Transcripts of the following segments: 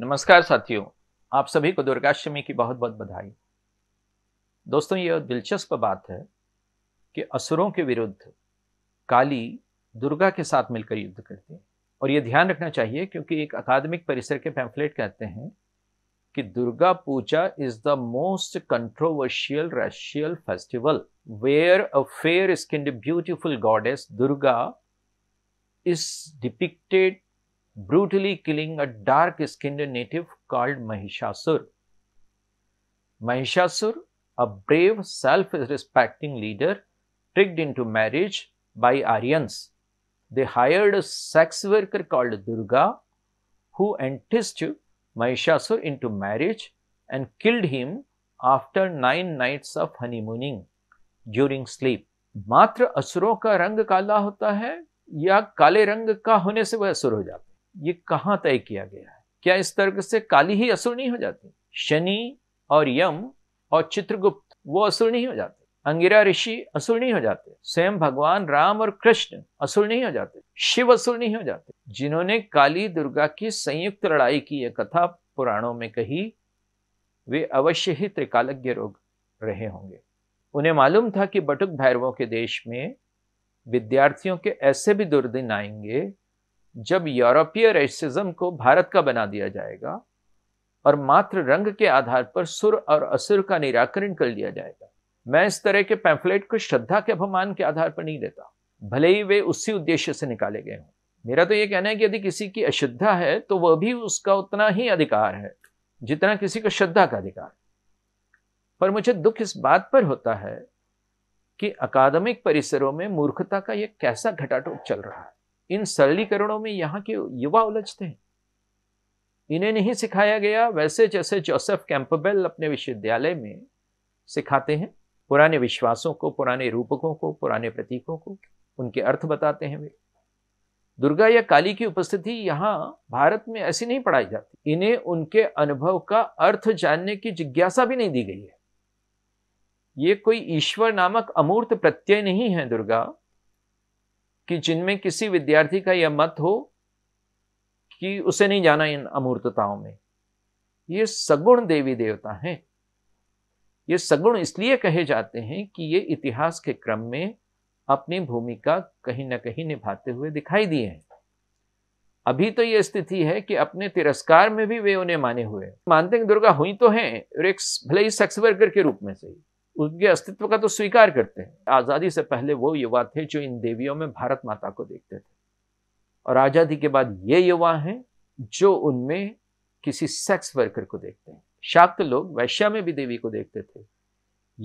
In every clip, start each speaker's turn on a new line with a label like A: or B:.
A: नमस्कार साथियों आप सभी को दुर्गाष्टमी की बहुत बहुत बधाई दोस्तों ये दिलचस्प बात है कि असुरों के विरुद्ध काली दुर्गा के साथ मिलकर युद्ध करती है और यह ध्यान रखना चाहिए क्योंकि एक अकादमिक परिसर के पैम्फलेट कहते हैं कि Durga Puja is the most controversial racial festival where a fair skin beautiful goddess Durga is depicted brutally killing a dark skinned native called Mahishasur. Mahishasur, a brave, self respecting leader, tricked into marriage by Aryans. They hired a sex worker called Durga who enticed Mahishasur into marriage and killed him after nine nights of honeymooning during sleep. मात्र असुरों का रंग काला होता है या काले रंग का होने से वह असुर हो जाते हैं ये कहां तय किया गया है क्या इस तर्क से काली ही नहीं हो जाती शनि और यम और चित्रगुप्त वो नहीं हो जाते अंगिरा ऋषि नहीं हो जाते स्वयं भगवान राम और कृष्ण नहीं हो जाते शिव नहीं हो जाते जिन्होंने काली दुर्गा की संयुक्त लड़ाई की यह कथा पुराणों में कही वे अवश्य ही त्रिकालज्ञ रोग रहे होंगे उन्हें मालूम था कि बटुक भैरवों के देश में विद्यार्थियों के ऐसे भी दुर्दिन आएंगे जब यूरोपीय रेसिज्म को भारत का बना दिया जाएगा और मात्र रंग के आधार पर सुर और असुर का निराकरण कर लिया जाएगा मैं इस तरह के पैम्फलेट को श्रद्धा के अपमान के आधार पर नहीं देता भले ही वे उसी उद्देश्य से निकाले गए हों मेरा तो ये कहना है कि यदि किसी की अश्रद्धा है तो वह भी उसका उतना ही अधिकार है जितना किसी को श्रद्धा का अधिकार पर मुझे दुख इस बात पर होता है कि अकादमिक परिसरों में मूर्खता का यह कैसा घटाटोप चल रहा है इन सरलीकरणों में यहाँ के युवा उलझते हैं इन्हें नहीं सिखाया गया वैसे जैसे जोसेफ कैंपबेल अपने विश्वविद्यालय में सिखाते हैं पुराने विश्वासों को पुराने रूपकों को पुराने प्रतीकों को उनके अर्थ बताते हैं वे दुर्गा या काली की उपस्थिति यहाँ भारत में ऐसी नहीं पढ़ाई जाती इन्हें उनके अनुभव का अर्थ जानने की जिज्ञासा भी नहीं दी गई है ये कोई ईश्वर नामक अमूर्त प्रत्यय नहीं है दुर्गा कि जिनमें किसी विद्यार्थी का यह मत हो कि उसे नहीं जाना इन अमूर्तताओं में ये सगुण देवी देवता हैं ये सगुण इसलिए कहे जाते हैं कि ये इतिहास के क्रम में अपनी भूमिका कहीं ना कहीं निभाते हुए दिखाई दिए हैं अभी तो ये स्थिति है कि अपने तिरस्कार में भी वे उन्हें माने हुए मानते हैं दुर्गा हुई तो हैं और एक भले ही सेक्स वर्कर के रूप में से उनके अस्तित्व का तो स्वीकार करते हैं आज़ादी से पहले वो युवा थे जो इन देवियों में भारत माता को देखते थे और आज़ादी के बाद ये युवा हैं जो उनमें किसी सेक्स वर्कर को देखते हैं शाक्त लोग वैश्या में भी देवी को देखते थे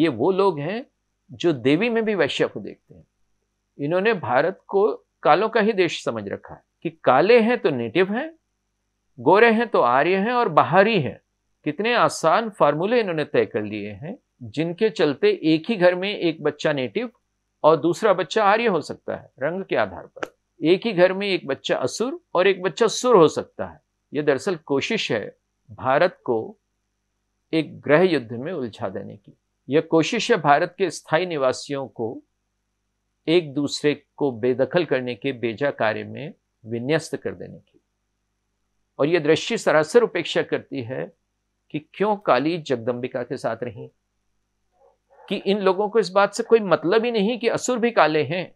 A: ये वो लोग हैं जो देवी में भी वैश्या को देखते हैं इन्होंने भारत को कालों का ही देश समझ रखा है कि काले हैं तो नेटिव हैं गोरे हैं तो आर्य हैं और बाहरी हैं कितने आसान फार्मूले इन्होंने तय कर लिए हैं जिनके चलते एक ही घर में एक बच्चा नेटिव और दूसरा बच्चा आर्य हो सकता है रंग के आधार पर एक ही घर में एक बच्चा असुर और एक बच्चा सुर हो सकता है यह दरअसल कोशिश है भारत को एक ग्रह युद्ध में उलझा देने की यह कोशिश है भारत के स्थायी निवासियों को एक दूसरे को बेदखल करने के बेजा कार्य में विन्यस्त कर देने की और यह दृश्य सरासर उपेक्षा करती है कि क्यों काली जगदम्बिका के साथ रही कि इन लोगों को इस बात से कोई मतलब ही नहीं कि असुर भी काले हैं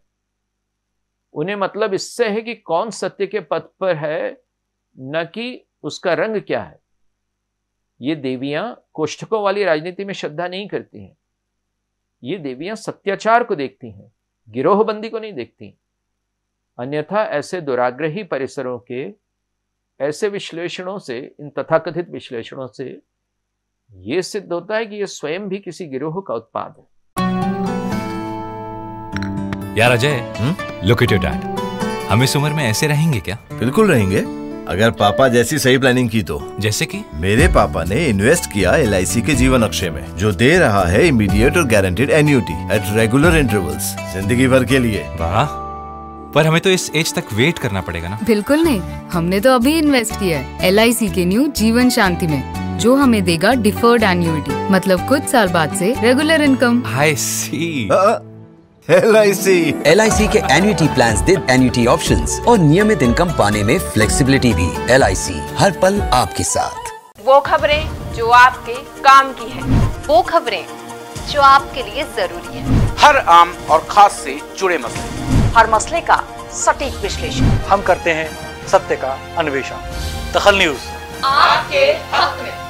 A: उन्हें मतलब इससे है कि कौन सत्य के पथ पर है न कि उसका रंग क्या है ये देवियां कोष्ठकों वाली राजनीति में श्रद्धा नहीं करती हैं ये देवियां सत्याचार को देखती हैं गिरोहबंदी को नहीं देखती अन्यथा ऐसे दुराग्रही परिसरों के ऐसे विश्लेषणों से इन तथाकथित विश्लेषणों से ये सिद्ध होता है कि ये स्वयं भी किसी गिरोह का उत्पाद है यार Ajay look at your dad हम इस उम्र में ऐसे रहेंगे क्या बिल्कुल रहेंगे अगर पापा जैसी सही प्लानिंग की तो जैसे कि मेरे पापा ने इन्वेस्ट किया एल के जीवन अक्षय में जो दे रहा है इमीडिएट और guaranteed annuity at regular intervals जिंदगी भर के लिए वाह पर हमें तो इस एज तक वेट करना पड़ेगा ना बिल्कुल नहीं हमने तो अभी इन्वेस्ट किया है एल के न्यू जीवन शांति में जो हमें देगा डिफर्ड एन्यूटी मतलब कुछ साल बाद से regular income I C L I C L I C के एन्यूटी प्लान दे एन्यूटी ऑप्शन और नियमित इनकम पाने में फ्लेक्सीबिलिटी भी एल आई सी हर पल आपके साथ वो खबरें जो आपके काम की है वो खबरें जो आपके लिए जरूरी है हर आम और खास से जुड़े मसले हर मसले का सटीक विश्लेषण हम करते हैं सत्य का अन्वेषण दखल न्यूज आपके हक में